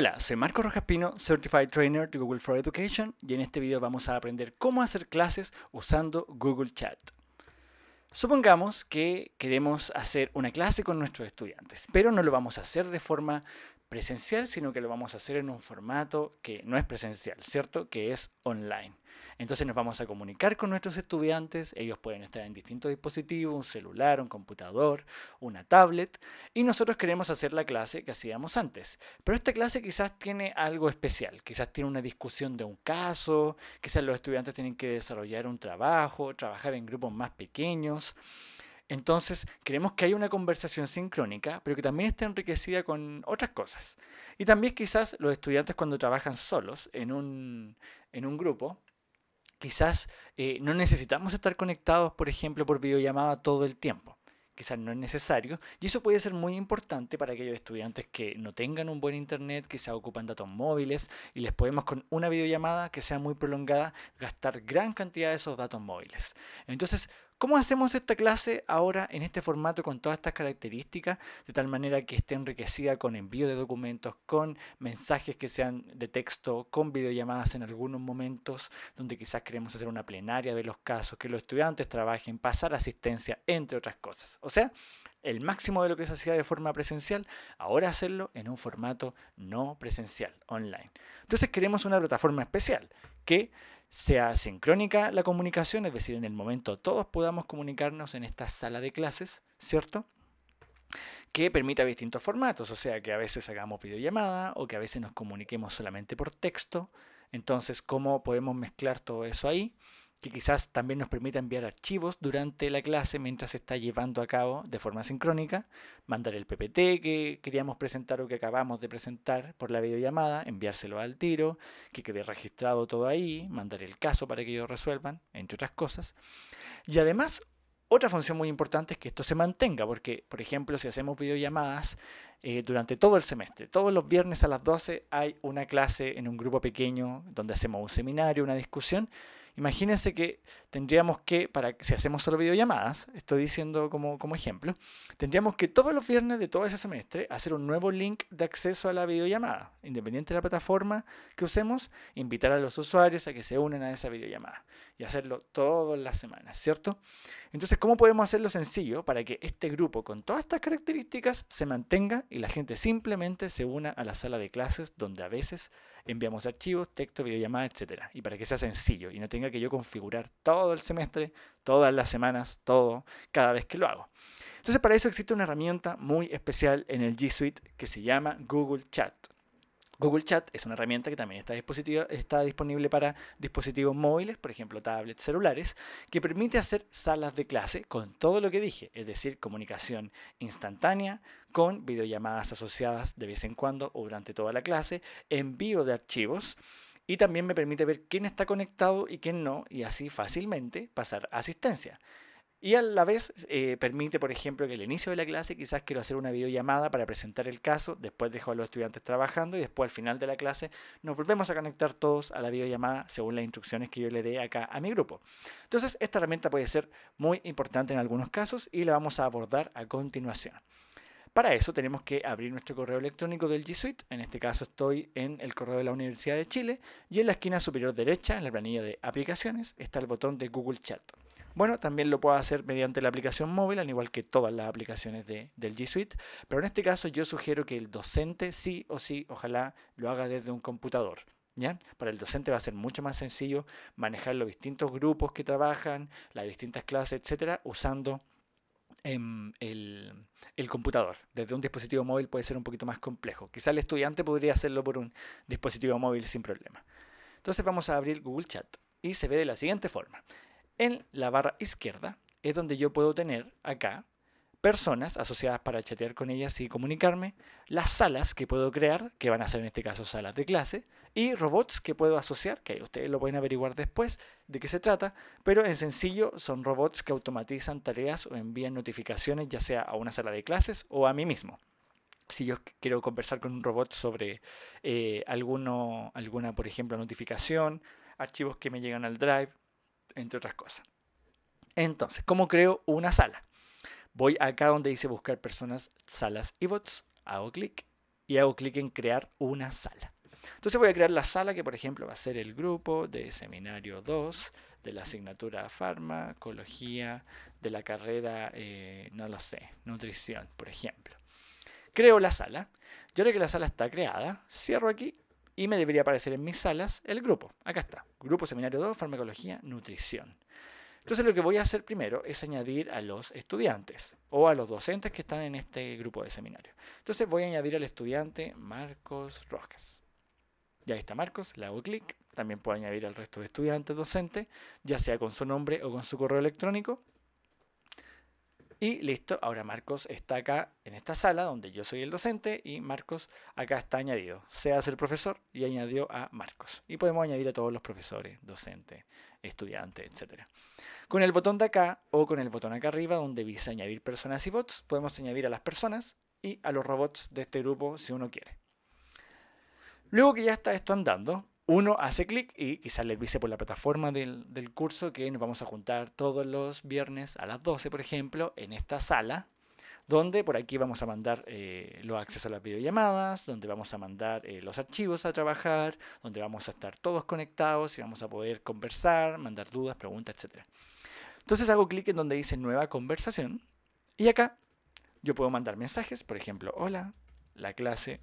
Hola, soy Marco Rojaspino, Certified Trainer de Google for Education y en este video vamos a aprender cómo hacer clases usando Google Chat. Supongamos que queremos hacer una clase con nuestros estudiantes, pero no lo vamos a hacer de forma presencial, sino que lo vamos a hacer en un formato que no es presencial, ¿cierto? Que es online. Entonces nos vamos a comunicar con nuestros estudiantes, ellos pueden estar en distintos dispositivos, un celular, un computador, una tablet, y nosotros queremos hacer la clase que hacíamos antes. Pero esta clase quizás tiene algo especial, quizás tiene una discusión de un caso, quizás los estudiantes tienen que desarrollar un trabajo, trabajar en grupos más pequeños. Entonces, queremos que haya una conversación sincrónica, pero que también esté enriquecida con otras cosas. Y también quizás los estudiantes cuando trabajan solos en un, grupo, quizás eh, no necesitamos estar conectados, por ejemplo, por videollamada todo el tiempo. Quizás no es necesario. Y eso puede ser muy importante para aquellos estudiantes que no tengan un buen internet, que se ocupan datos móviles y les podemos con una videollamada que sea muy prolongada gastar gran cantidad de esos datos móviles. Entonces, ¿Cómo hacemos esta clase ahora en este formato con todas estas características, de tal manera que esté enriquecida con envío de documentos, con mensajes que sean de texto, con videollamadas en algunos momentos, donde quizás queremos hacer una plenaria de los casos, que los estudiantes trabajen, pasar asistencia, entre otras cosas? O sea, el máximo de lo que se hacía de forma presencial, ahora hacerlo en un formato no presencial, online. Entonces queremos una plataforma especial que sea sincrónica la comunicación, es decir, en el momento todos podamos comunicarnos en esta sala de clases, ¿cierto? que permita distintos formatos, o sea, que a veces hagamos videollamada o que a veces nos comuniquemos solamente por texto. Entonces, ¿cómo podemos mezclar todo eso ahí? que quizás también nos permita enviar archivos durante la clase mientras se está llevando a cabo de forma sincrónica, mandar el PPT que queríamos presentar o que acabamos de presentar por la videollamada, enviárselo al tiro, que quede registrado todo ahí, mandar el caso para que ellos resuelvan, entre otras cosas. Y además, otra función muy importante es que esto se mantenga, porque, por ejemplo, si hacemos videollamadas eh, durante todo el semestre, todos los viernes a las 12 hay una clase en un grupo pequeño donde hacemos un seminario, una discusión, Imagínense que tendríamos que, para, si hacemos solo videollamadas, estoy diciendo como, como ejemplo, tendríamos que todos los viernes de todo ese semestre hacer un nuevo link de acceso a la videollamada, independiente de la plataforma que usemos, invitar a los usuarios a que se unan a esa videollamada y hacerlo todas las semanas, ¿cierto? Entonces, ¿cómo podemos hacerlo sencillo para que este grupo con todas estas características se mantenga y la gente simplemente se una a la sala de clases donde a veces enviamos archivos, texto, videollamadas, etc. Y para que sea sencillo y no tenga que yo configurar todo el semestre, todas las semanas, todo, cada vez que lo hago. Entonces para eso existe una herramienta muy especial en el G Suite que se llama Google Chat. Google Chat es una herramienta que también está, disponible para dispositivos móviles, por ejemplo tablets, celulares, que permite hacer salas de clase con todo lo que dije, es decir, comunicación instantánea, con videollamadas asociadas de vez en cuando o durante toda la clase, envío de archivos y también me permite ver quién está conectado y quién no y así fácilmente pasar asistencia. Y a la vez eh, permite, por ejemplo, que al inicio de la clase quizás quiero hacer una videollamada para presentar el caso, después dejo a los estudiantes trabajando y después al final de la clase nos volvemos a conectar todos a la videollamada según las instrucciones que yo le dé acá a mi grupo. Entonces, esta herramienta puede ser muy importante en algunos casos y la vamos a abordar a continuación. Para eso tenemos que abrir nuestro correo electrónico del G Suite. En este caso estoy en el correo de la Universidad de Chile y en la esquina superior derecha, en la planilla de aplicaciones, está el botón de Google Chat. Bueno, también lo puedo hacer mediante la aplicación móvil, al igual que todas las aplicaciones del G Suite, pero en este caso yo sugiero que el docente sí o sí, ojalá lo haga desde un computador. ¿Ya? Para el docente va a ser mucho más sencillo manejar los distintos grupos que trabajan, las distintas clases, etcétera, usando Em, el, el, computador. Desde un dispositivo móvil puede ser un poquito más complejo. Quizá el estudiante podría hacerlo por un dispositivo móvil sin problema. Entonces vamos a abrir Google Chat y se ve de la siguiente forma. En la barra izquierda es donde yo puedo tener acá personas asociadas para chatear con ellas y comunicarme, las salas que puedo crear, que van a ser en este caso salas de clase, y robots que puedo asociar, que ustedes lo pueden averiguar después de qué se trata, pero en sencillo son robots que automatizan tareas o envían notificaciones ya sea a una sala de clases o a mí mismo. Si yo quiero conversar con un robot sobre eh, alguna, por ejemplo, notificación, archivos que me llegan al drive, entre otras cosas. Entonces, ¿cómo creo una sala? Voy acá donde dice buscar personas, salas y bots. Hago clic y hago clic en crear una sala. Entonces voy a crear la sala que por ejemplo va a ser el grupo de seminario 2 de la asignatura farmacología de la carrera, eh, no lo sé, nutrición por ejemplo. Creo la sala. Yo creo que la sala está creada, cierro aquí y me debería aparecer en mis salas el grupo. Acá está, grupo seminario 2, farmacología, nutrición. Entonces lo que voy a hacer primero es añadir a los estudiantes o a los docentes que están en este grupo de seminario. Entonces voy a añadir al estudiante Marcos Rojas. Ya está Marcos, le hago clic. También puedo añadir al resto de estudiantes docentes, ya sea con su nombre o con su correo electrónico. Y listo, ahora Marcos está acá en esta sala donde yo soy el docente y Marcos acá está añadido. Se hace el profesor y añadió a Marcos. Y podemos añadir a todos los profesores, docentes, estudiantes, etc. Con el botón de acá o con el botón acá arriba donde dice añadir personas y bots, podemos añadir a las personas y a los robots de este grupo si uno quiere. Luego que ya está esto andando, uno hace clic y quizás le avise por la plataforma del, curso que nos vamos a juntar todos los viernes a las 12, por ejemplo, en esta sala, donde por aquí vamos a mandar eh, los accesos a las videollamadas, donde vamos a mandar eh, los archivos a trabajar, donde vamos a estar todos conectados y vamos a poder conversar, mandar dudas, preguntas, etc. Entonces hago clic en donde dice nueva conversación y acá yo puedo mandar mensajes, por ejemplo, hola, la clase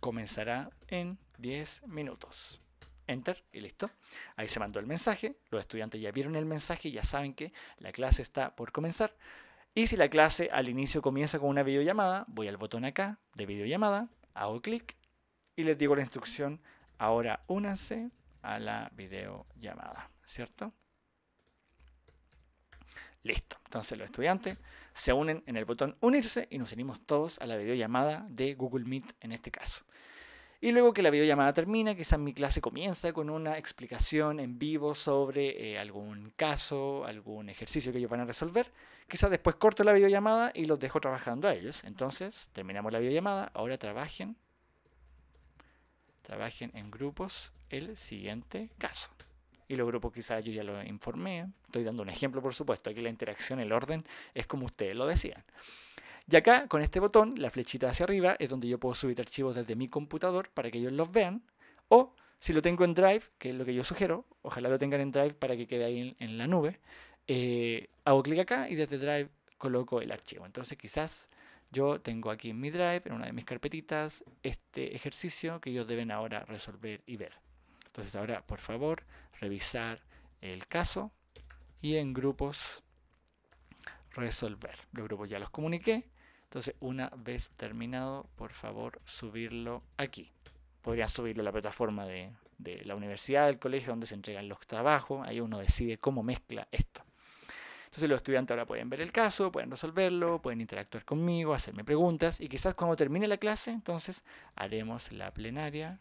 comenzará en 10 minutos. Enter y listo. Ahí se mandó el mensaje. Los estudiantes ya vieron el mensaje y ya saben que la clase está por comenzar. Y si la clase al inicio comienza con una videollamada, voy al botón acá de videollamada, hago clic y les digo la instrucción, ahora únanse a la videollamada, ¿cierto? Listo. Entonces los estudiantes se unen en el botón unirse y nos unimos todos a la videollamada de Google Meet en este caso. Y luego que la videollamada termina, quizás mi clase comienza con una explicación en vivo sobre eh, algún caso, algún ejercicio que ellos van a resolver. Quizás después corto la videollamada y los dejo trabajando a ellos. Entonces, terminamos la videollamada, ahora trabajen. Trabajen en grupos el siguiente caso y los grupos quizás yo ya lo informé. Estoy dando un ejemplo, por supuesto. Aquí la interacción, el orden, es como ustedes lo decían. Y acá, con este botón, la flechita hacia arriba, es donde yo puedo subir archivos desde mi computador para que ellos los vean. O si lo tengo en Drive, que es lo que yo sugiero, ojalá lo tengan en Drive para que quede ahí en, la nube, eh, hago clic acá y desde Drive coloco el archivo. Entonces quizás yo tengo aquí en mi Drive, en una de mis carpetitas, este ejercicio que ellos deben ahora resolver y ver. Entonces ahora, por favor, revisar el caso y en grupos resolver. Los grupos ya los comuniqué. Entonces, una vez terminado, por favor, subirlo aquí. Podrían subirlo a la plataforma de, la universidad, del colegio, donde se entregan los trabajos. Ahí uno decide cómo mezcla esto. Entonces los estudiantes ahora pueden ver el caso, pueden resolverlo, pueden interactuar conmigo, hacerme preguntas y quizás cuando termine la clase, entonces haremos la plenaria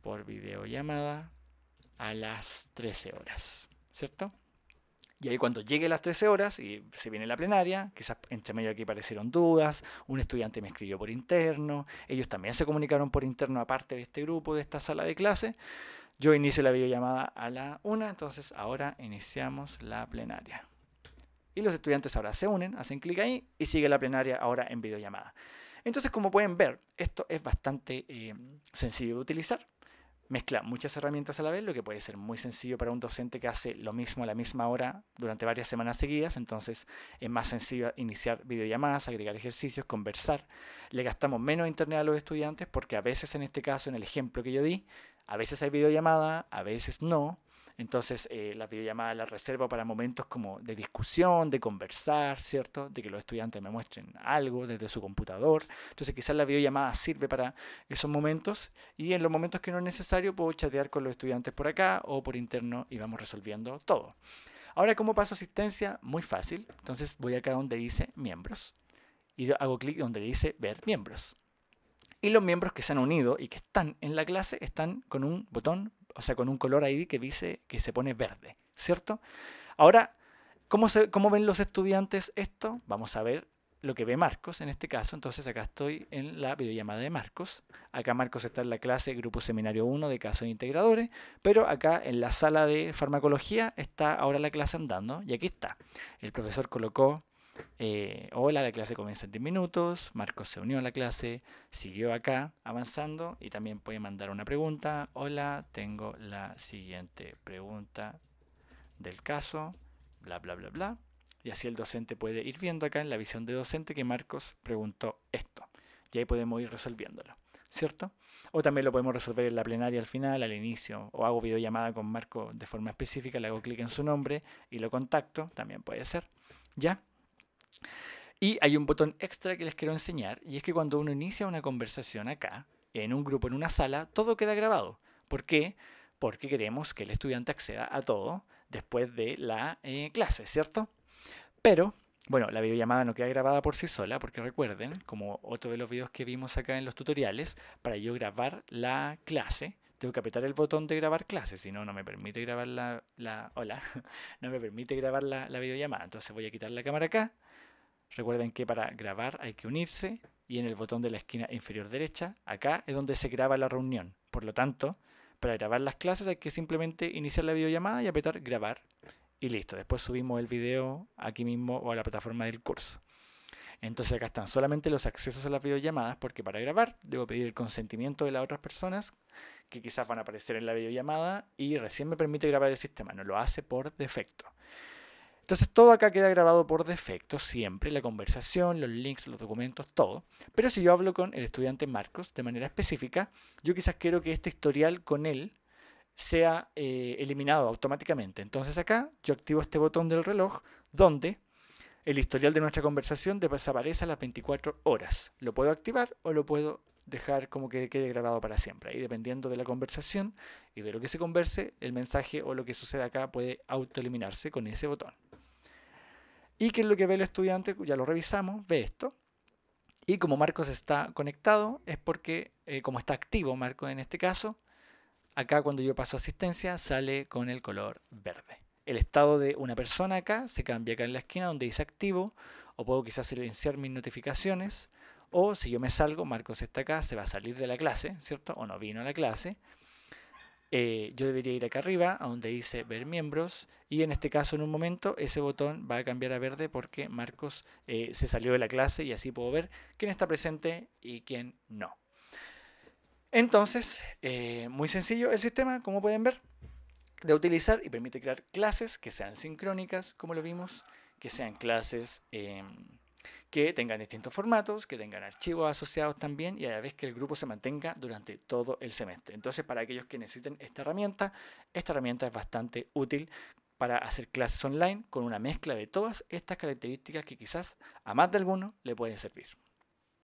por videollamada a las 13 horas, ¿cierto? Y ahí cuando llegue las 13 horas y se viene la plenaria, quizás entre medio aquí aparecieron dudas, un estudiante me escribió por interno, ellos también se comunicaron por interno aparte de este grupo, de esta sala de clase. Yo inicio la videollamada a la 1, entonces ahora iniciamos la plenaria. Y los estudiantes ahora se unen, hacen clic ahí y sigue la plenaria ahora en videollamada. Entonces, como pueden ver, esto es bastante eh, sencillo de utilizar. Mezcla muchas herramientas a la vez, lo que puede ser muy sencillo para un docente que hace lo mismo a la misma hora durante varias semanas seguidas. Entonces es más sencillo iniciar videollamadas, agregar ejercicios, conversar. Le gastamos menos internet a los estudiantes porque a veces en este caso, en el ejemplo que yo di, a veces hay videollamada, a veces no. Entonces, eh, la videollamada la reservo para momentos como de discusión, de conversar, ¿cierto? De que los estudiantes me muestren algo desde su computador. Entonces, quizás la videollamada sirve para esos momentos y en los momentos que no es necesario puedo chatear con los estudiantes por acá o por interno y vamos resolviendo todo. Ahora, ¿cómo paso asistencia? Muy fácil. Entonces, voy acá donde dice miembros y hago clic donde dice ver miembros. Y los miembros que se han unido y que están en la clase están con un botón o sea, con un color ahí que dice que se pone verde, ¿cierto? Ahora, ¿cómo, se, cómo ven los estudiantes esto? Vamos a ver lo que ve Marcos en este caso. Entonces acá estoy en la videollamada de Marcos. Acá Marcos está en la clase Grupo Seminario 1 de casos integradores, pero acá en la sala de farmacología está ahora la clase andando y aquí está. El profesor colocó eh, hola, la clase comienza en 10 minutos. Marcos se unió a la clase, siguió acá avanzando y también puede mandar una pregunta. Hola, tengo la siguiente pregunta del caso, bla, bla, bla, bla. Y así el docente puede ir viendo acá en la visión de docente que Marcos preguntó esto. Y ahí podemos ir resolviéndolo, ¿cierto? O también lo podemos resolver en la plenaria al final, al inicio. O hago videollamada con Marcos de forma específica, le hago clic en su nombre y lo contacto, también puede ser. ¿Ya? Y hay un botón extra que les quiero enseñar, y es que cuando uno inicia una conversación acá, en un grupo, en una sala, todo queda grabado. ¿Por qué? Porque queremos que el estudiante acceda a todo después de la eh, clase, ¿cierto? Pero, bueno, la videollamada no queda grabada por sí sola, porque recuerden, como otro de los videos que vimos acá en los tutoriales, para yo grabar la clase, tengo que apretar el botón de grabar clase, si no, no me permite grabar la, hola, no me permite grabar la videollamada. Entonces voy a quitar la cámara acá, Recuerden que para grabar hay que unirse y en el botón de la esquina inferior derecha, acá es donde se graba la reunión. Por lo tanto, para grabar las clases hay que simplemente iniciar la videollamada y apretar grabar y listo. Después subimos el video aquí mismo o a la plataforma del curso. Entonces acá están solamente los accesos a las videollamadas porque para grabar debo pedir el consentimiento de las otras personas que quizás van a aparecer en la videollamada y recién me permite grabar el sistema. No lo hace por defecto. Entonces todo acá queda grabado por defecto siempre, la conversación, los links, los documentos, todo. Pero si yo hablo con el estudiante Marcos de manera específica, yo quizás quiero que este historial con él sea eh, eliminado automáticamente. Entonces acá yo activo este botón del reloj donde el historial de nuestra conversación desaparece a las 24 horas. Lo puedo activar o lo puedo dejar como que quede grabado para siempre. Y dependiendo de la conversación y de lo que se converse, el mensaje o lo que suceda acá puede autoeliminarse con ese botón. ¿Y qué es lo que ve el estudiante? Ya lo revisamos, ve esto. Y como Marcos está conectado, es porque, eh, como está activo Marcos en este caso, acá cuando yo paso asistencia sale con el color verde. El estado de una persona acá se cambia acá en la esquina donde dice activo, o puedo quizás silenciar mis notificaciones o si yo me salgo, Marcos está acá, se va a salir de la clase, ¿cierto? O no vino a la clase. Eh, yo debería ir acá arriba, a donde dice ver miembros, y en este caso en un momento ese botón va a cambiar a verde porque Marcos eh, se salió de la clase y así puedo ver quién está presente y quién no. Entonces, eh, muy sencillo el sistema, como pueden ver, de utilizar y permite crear clases que sean sincrónicas, como lo vimos, que sean clases em, que tengan distintos formatos, que tengan archivos asociados también y a la vez que el grupo se mantenga durante todo el semestre. Entonces, para aquellos que necesiten esta herramienta, esta herramienta es bastante útil para hacer clases online con una mezcla de todas estas características que quizás a más de alguno le pueden servir.